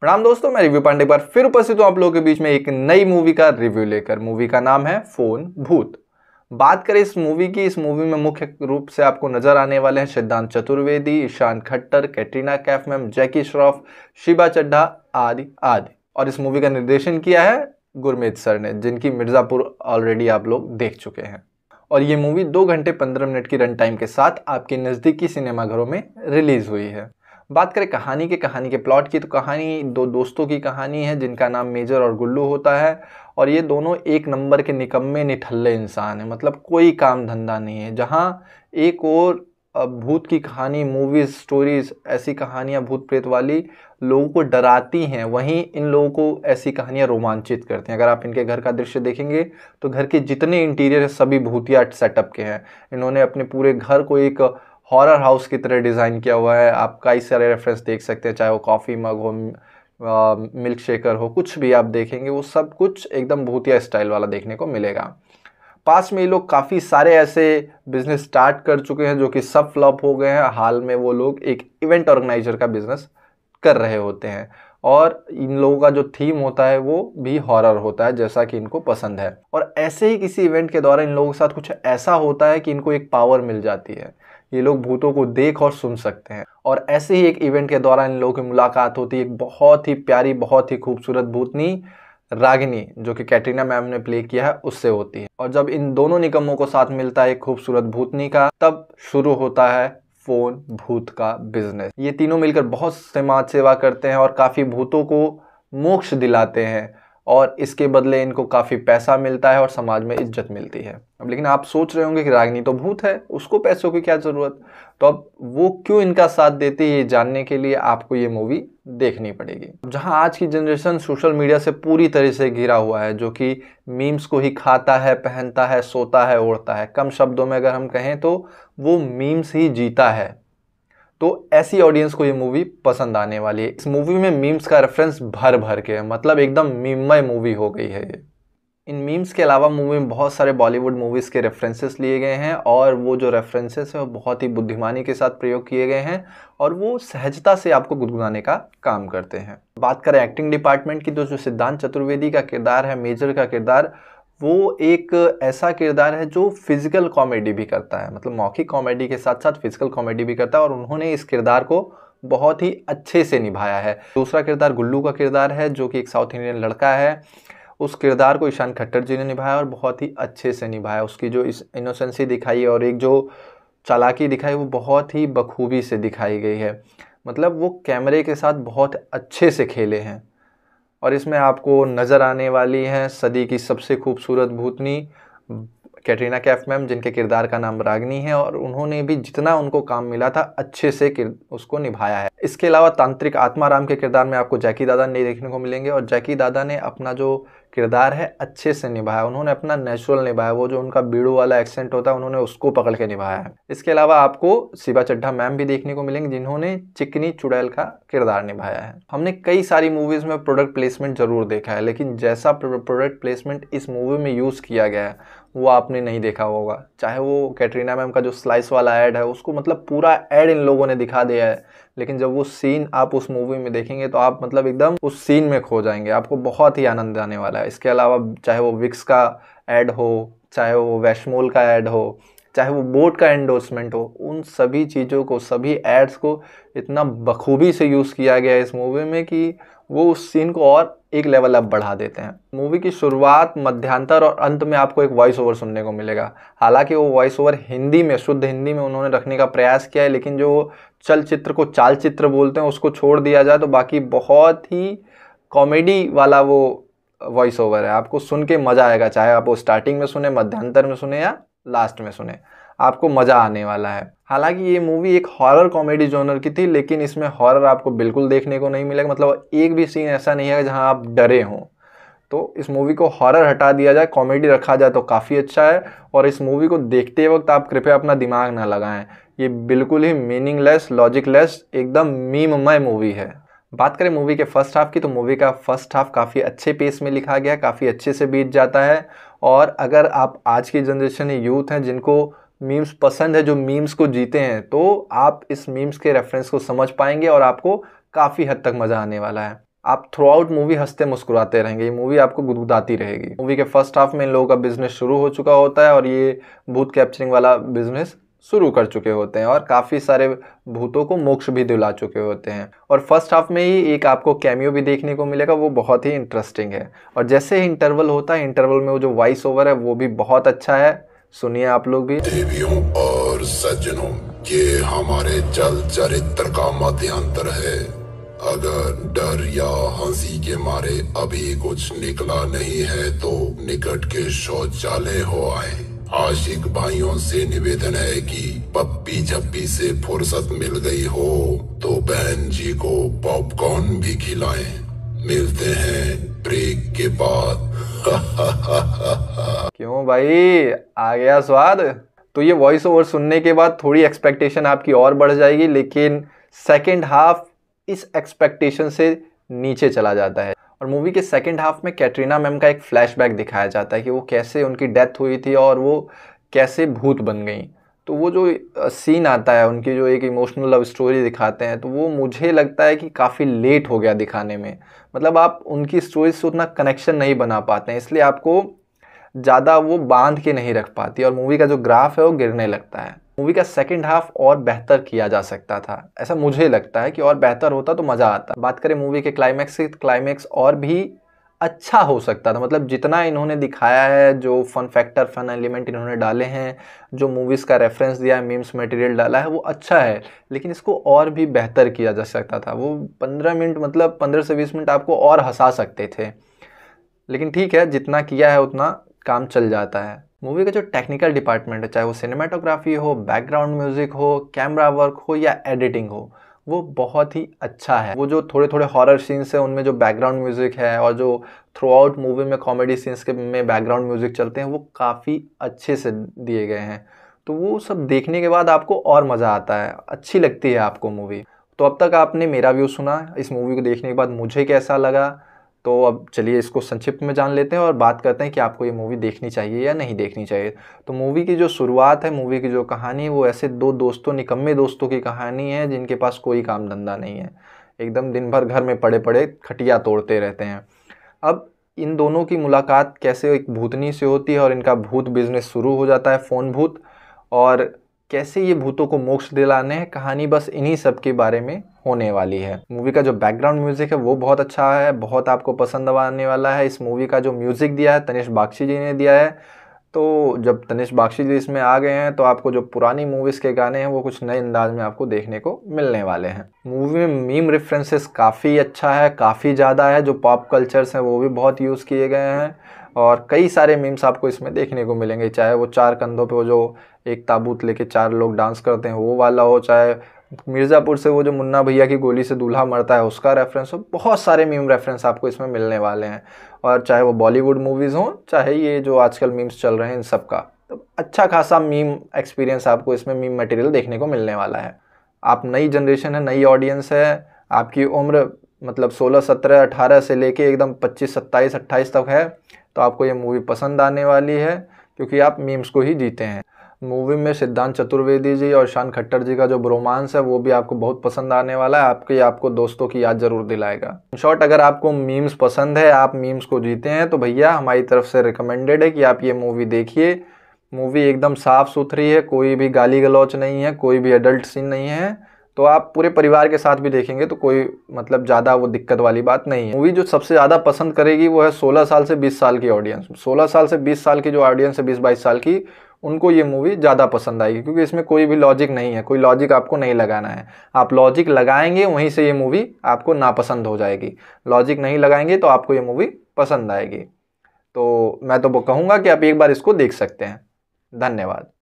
प्रणाम दोस्तों मैं रिव्यू पांडे पर फिर उपस्थित हूँ आप लोगों के बीच में एक नई मूवी का रिव्यू लेकर मूवी का नाम है फोन भूत बात करें इस मूवी की इस मूवी में मुख्य रूप से आपको नजर आने वाले हैं सिद्धांत चतुर्वेदी ईशान खट्टर कैटरीना कैफ मैम जैकी श्रॉफ शिबा चड्ढा आदि आदि और इस मूवी का निर्देशन किया है गुरमीत सर ने जिनकी मिर्ज़ापुर ऑलरेडी आप लोग देख चुके हैं और ये मूवी दो घंटे पंद्रह मिनट की रन टाइम के साथ आपके नज़दीकी सिनेमाघरों में रिलीज़ हुई है बात करें कहानी के कहानी के प्लॉट की तो कहानी दो दोस्तों की कहानी है जिनका नाम मेजर और गुल्लू होता है और ये दोनों एक नंबर के निकम्मे निठल्ले इंसान हैं मतलब कोई काम धंधा नहीं है जहाँ एक और भूत की कहानी मूवीज़ स्टोरीज़ ऐसी कहानियाँ भूत प्रेत वाली लोगों को डराती हैं वहीं इन लोगों को ऐसी कहानियाँ रोमांचित करती हैं अगर आप इनके घर का दृश्य देखेंगे तो घर के जितने इंटीरियर सभी भूतिया सेटअप के हैं इन्होंने अपने पूरे घर को एक हॉरर हाउस की तरह डिज़ाइन किया हुआ है आप कई सारे रेफरेंस देख सकते हैं चाहे वो कॉफ़ी मग हो मिल्क शेकर हो कुछ भी आप देखेंगे वो सब कुछ एकदम भूतिया स्टाइल वाला देखने को मिलेगा पास में ये लोग काफ़ी सारे ऐसे बिजनेस स्टार्ट कर चुके हैं जो कि सब फ्लॉप हो गए हैं हाल में वो लोग एक इवेंट ऑर्गेनाइजर का बिज़नेस कर रहे होते हैं और इन लोगों का जो थीम होता है वो भी हॉरर होता है जैसा कि इनको पसंद है और ऐसे ही किसी इवेंट के दौरान इन लोगों के साथ कुछ ऐसा होता है कि इनको एक पावर मिल जाती है ये लोग भूतों को देख और सुन सकते हैं और ऐसे ही एक इवेंट के दौरान इन लोगों की मुलाकात होती है एक बहुत ही प्यारी बहुत ही खूबसूरत भूतनी रागिनी जो कि कैटरीना मैम ने प्ले किया है उससे होती है और जब इन दोनों निकमों को साथ मिलता है एक खूबसूरत भूतनी का तब शुरू होता है फोन भूत का बिजनेस ये तीनों मिलकर बहुत समाज सेवा करते हैं और काफ़ी भूतों को मोक्ष दिलाते हैं और इसके बदले इनको काफ़ी पैसा मिलता है और समाज में इज्जत मिलती है अब लेकिन आप सोच रहे होंगे कि रागिनी तो भूत है उसको पैसों की क्या ज़रूरत तो अब वो क्यों इनका साथ देती है ये जानने के लिए आपको ये मूवी देखनी पड़ेगी जहाँ आज की जनरेशन सोशल मीडिया से पूरी तरह से घिरा हुआ है जो कि मीम्स को ही खाता है पहनता है सोता है ओढ़ता है कम शब्दों में अगर हम कहें तो वो मीम्स ही जीता है तो ऐसी ऑडियंस को ये मूवी पसंद आने वाली है इस मूवी में मीम्स का रेफरेंस भर भर के है मतलब एकदम मीमय मूवी हो गई है ये इन मीम्स के अलावा मूवी में बहुत सारे बॉलीवुड मूवीज़ के रेफरेंसेस लिए गए हैं और वो जो रेफरेंसेस हैं वो बहुत ही बुद्धिमानी के साथ प्रयोग किए गए हैं और वो सहजता से आपको गुदगुनाने का काम करते हैं बात करें एक्टिंग डिपार्टमेंट की तो जो सिद्धांत चतुर्वेदी का किरदार है मेजर का किरदार वो एक ऐसा किरदार है जो फिजिकल कॉमेडी भी करता है मतलब मौखिक कॉमेडी के साथ साथ फिजिकल कॉमेडी भी करता है और उन्होंने इस किरदार को बहुत ही अच्छे से निभाया है दूसरा किरदार गुल्लू का किरदार है जो कि एक साउथ इंडियन लड़का है उस किरदार को ईशान खट्टर जी ने निभाया और बहुत ही अच्छे से निभाया उसकी जो इस इनोसेंसी दिखाई और एक जो चालाकी दिखाई वो बहुत ही बखूबी से दिखाई गई है मतलब वो कैमरे के साथ बहुत अच्छे से खेले हैं और इसमें आपको नज़र आने वाली हैं सदी की सबसे खूबसूरत भूतनी कैटरीना कैफ मैम जिनके किरदार का नाम रागनी है और उन्होंने भी जितना उनको काम मिला था अच्छे से उसको निभाया है इसके अलावा तांत्रिक आत्माराम के किरदार में आपको जैकी दादा नहीं देखने को मिलेंगे और जैकी दादा ने अपना जो किरदार है अच्छे से निभाया उन्होंने अपना नेचुरल निभाया वो जो उनका बीड़ो वाला एक्सेंट होता है उन्होंने उसको पकड़ के निभाया है इसके अलावा आपको शिवा चड्ढा मैम भी देखने को मिलेंगे जिन्होंने चिकनी चुड़ैल का किरदार निभाया है हमने कई सारी मूवीज़ में प्रोडक्ट प्लेसमेंट ज़रूर देखा है लेकिन जैसा प्रोडक्ट प्लेसमेंट इस मूवी में यूज़ किया गया है वो आपने नहीं देखा होगा चाहे वो कैटरीना मैम का जो स्लाइस वाला एड है उसको मतलब पूरा ऐड इन लोगों ने दिखा दिया है लेकिन जब वो सीन आप उस मूवी में देखेंगे तो आप मतलब एकदम उस सीन में खो जाएंगे आपको बहुत ही आनंद आने वाला है इसके अलावा चाहे वो विक्स का एड हो चाहे वो वैशमोल का एड हो चाहे वो बोट का एंडोर्समेंट हो उन सभी चीज़ों को सभी एड्स को इतना बखूबी से यूज़ किया गया है इस मूवी में कि वो उस सीन को और एक लेवल अप बढ़ा देते हैं मूवी की शुरुआत मध्यांतर और अंत में आपको एक वॉइस ओवर सुनने को मिलेगा हालांकि वो वॉइस ओवर हिंदी में शुद्ध हिंदी में उन्होंने रखने का प्रयास किया है लेकिन जो चलचित्र को चालचित्र बोलते हैं उसको छोड़ दिया जाए तो बाकी बहुत ही कॉमेडी वाला वो वॉइस ओवर है आपको सुन के मज़ा आएगा चाहे आप वो स्टार्टिंग में सुने मध्यांतर में सुने या लास्ट में सुने आपको मज़ा आने वाला है हालांकि ये मूवी एक हॉरर कॉमेडी जोनर की थी लेकिन इसमें हॉरर आपको बिल्कुल देखने को नहीं मिलेगा मतलब एक भी सीन ऐसा नहीं है जहाँ आप डरे हों तो इस मूवी को हॉरर हटा दिया जाए कॉमेडी रखा जाए तो काफ़ी अच्छा है और इस मूवी को देखते वक्त आप कृपया अपना दिमाग ना लगाएं ये बिल्कुल ही मीनिंगलेस लॉजिकलेस एकदम मीममय मूवी है बात करें मूवी के फर्स्ट हाफ की तो मूवी का फर्स्ट हाफ काफ़ी अच्छे पेस में लिखा गया काफ़ी अच्छे से बीत जाता है और अगर आप आज की जनरेशन यूथ हैं जिनको मीम्स पसंद है जो मीम्स को जीते हैं तो आप इस मीम्स के रेफरेंस को समझ पाएंगे और आपको काफ़ी हद तक मज़ा आने वाला है आप थ्रू आउट मूवी हंसते मुस्कुराते रहेंगे ये मूवी आपको गुदगुदाती रहेगी मूवी के फर्स्ट हाफ में इन लोगों का बिजनेस शुरू हो चुका होता है और ये भूत कैप्चरिंग वाला बिजनेस शुरू कर चुके होते हैं और काफ़ी सारे भूतों को मोक्ष भी दिला चुके होते हैं और फर्स्ट हाफ में ही एक आपको कैमियो भी देखने को मिलेगा वो बहुत ही इंटरेस्टिंग है और जैसे ही इंटरवल होता है इंटरवल में वो जो वॉइस ओवर है वो भी बहुत अच्छा है सुनिए आप लोग भी देवियों और सज्जनों ये हमारे चल चरित्र का मध्यांतर है अगर डर या हंसी के मारे अभी कुछ निकला नहीं है तो निकट के शौचालय हो आए आशिक भाइयों से निवेदन है कि पप्पी झप्पी से फुर्सत मिल गई हो तो बहन जी को पॉपकॉर्न भी खिलाएं मिलते हैं ब्रेक के बाद क्यों भाई आ गया स्वाद तो ये वॉइस ओवर सुनने के बाद थोड़ी एक्सपेक्टेशन आपकी और बढ़ जाएगी लेकिन सेकेंड हाफ इस एक्सपेक्टेशन से नीचे चला जाता है और मूवी के सेकेंड हाफ में कैटरीना मैम का एक फ्लैशबैक दिखाया जाता है कि वो कैसे उनकी डेथ हुई थी और वो कैसे भूत बन गई तो वो जो सीन आता है उनकी जो एक इमोशनल लव स्टोरी दिखाते हैं तो वो मुझे लगता है कि काफ़ी लेट हो गया दिखाने में मतलब आप उनकी स्टोरी से उतना कनेक्शन नहीं बना पाते हैं इसलिए आपको ज़्यादा वो बांध के नहीं रख पाती और मूवी का जो ग्राफ है वो गिरने लगता है मूवी का सेकेंड हाफ और बेहतर किया जा सकता था ऐसा मुझे लगता है कि और बेहतर होता तो मज़ा आता बात करें मूवी के क्लाइमैक्स से क्लाइमैक्स और भी अच्छा हो सकता था मतलब जितना इन्होंने दिखाया है जो फन फैक्टर फन एलिमेंट इन्होंने डाले हैं जो मूवीज़ का रेफरेंस दिया है मीम्स मटेरियल डाला है वो अच्छा है लेकिन इसको और भी बेहतर किया जा सकता था वो पंद्रह मिनट मतलब पंद्रह से बीस मिनट आपको और हंसा सकते थे लेकिन ठीक है जितना किया है उतना काम चल जाता है मूवी का जो टेक्निकल डिपार्टमेंट है चाहे वो सिनेमाटोग्राफी हो बैकग्राउंड म्यूज़िक हो कैमरा वर्क हो या एडिटिंग हो वो बहुत ही अच्छा है वो जो थोड़े थोड़े हॉरर सीन्स हैं उनमें जो बैकग्राउंड म्यूज़िक है और जो थ्रू आउट मूवी में कॉमेडी सीन्स के में बैकग्राउंड म्यूज़िक चलते हैं वो काफ़ी अच्छे से दिए गए हैं तो वो सब देखने के बाद आपको और मज़ा आता है अच्छी लगती है आपको मूवी तो अब तक आपने मेरा व्यू सुना इस मूवी को देखने के बाद मुझे कैसा लगा तो अब चलिए इसको संक्षिप्त में जान लेते हैं और बात करते हैं कि आपको ये मूवी देखनी चाहिए या नहीं देखनी चाहिए तो मूवी की जो शुरुआत है मूवी की जो कहानी वो ऐसे दो दोस्तों निकम्मे दोस्तों की कहानी है जिनके पास कोई काम धंधा नहीं है एकदम दिन भर घर में पड़े पड़े खटिया तोड़ते रहते हैं अब इन दोनों की मुलाकात कैसे एक भूतनी से होती है और इनका भूत बिजनेस शुरू हो जाता है फ़ोन भूत और कैसे ये भूतों को मोक्ष दिलाने हैं कहानी बस इन्हीं सब के बारे में होने वाली है मूवी का जो बैकग्राउंड म्यूजिक है वो बहुत अच्छा है बहुत आपको पसंद आने वाला है इस मूवी का जो म्यूजिक दिया है तनिष बाक्षी जी ने दिया है तो जब तनिष बाक्षी जी इसमें आ गए हैं तो आपको जो पुरानी मूवीज़ के गाने हैं वो कुछ नए अंदाज में आपको देखने को मिलने वाले हैं मूवी में मीम रेफरेंसेस काफ़ी अच्छा है काफ़ी ज़्यादा है जो पॉप कल्चर्स हैं वो भी बहुत यूज़ किए गए हैं और कई सारे मीम्स आपको इसमें देखने को मिलेंगे चाहे वो चार कंधों पे वो जो एक ताबूत लेके चार लोग डांस करते हैं वो वाला हो चाहे मिर्ज़ापुर से वो जो मुन्ना भैया की गोली से दूल्हा मरता है उसका रेफरेंस हो बहुत सारे मीम रेफरेंस आपको इसमें मिलने वाले हैं और चाहे वो बॉलीवुड मूवीज़ हों चाहे ये जो आजकल मीम्स चल रहे हैं इन सब का तो अच्छा खासा मीम एक्सपीरियंस आपको इसमें मीम मटेरियल देखने को मिलने वाला है आप नई जनरेशन है नई ऑडियंस है आपकी उम्र मतलब 16, 17, 18 से लेके एकदम 25, 27, 28 तक है तो आपको ये मूवी पसंद आने वाली है क्योंकि आप मीम्स को ही जीते हैं मूवी में सिद्धांत चतुर्वेदी जी और शान खट्टर जी का जो ब्रोमांस है वो भी आपको बहुत पसंद आने वाला है आपके आपको दोस्तों की याद जरूर दिलाएगा इन शॉर्ट अगर आपको मीम्स पसंद है आप मीम्स को जीते हैं तो भैया हमारी तरफ से रिकमेंडेड है कि आप ये मूवी देखिए मूवी एकदम साफ़ सुथरी है कोई भी गाली गलौच नहीं है कोई भी एडल्ट सीन नहीं है तो आप पूरे परिवार के साथ भी देखेंगे तो कोई मतलब ज़्यादा वो दिक्कत वाली बात नहीं है मूवी जो सबसे ज़्यादा पसंद करेगी वो है 16 साल से 20 साल की ऑडियंस 16 साल से 20 साल की जो ऑडियंस है 20-22 साल की उनको ये मूवी ज़्यादा पसंद आएगी क्योंकि इसमें कोई भी लॉजिक नहीं है कोई लॉजिक आपको नहीं लगाना है आप लॉजिक लगाएंगे वहीं से ये मूवी आपको नापसंद हो जाएगी लॉजिक नहीं लगाएंगे तो आपको ये मूवी पसंद आएगी तो मैं तो कहूँगा कि आप एक बार इसको देख सकते हैं धन्यवाद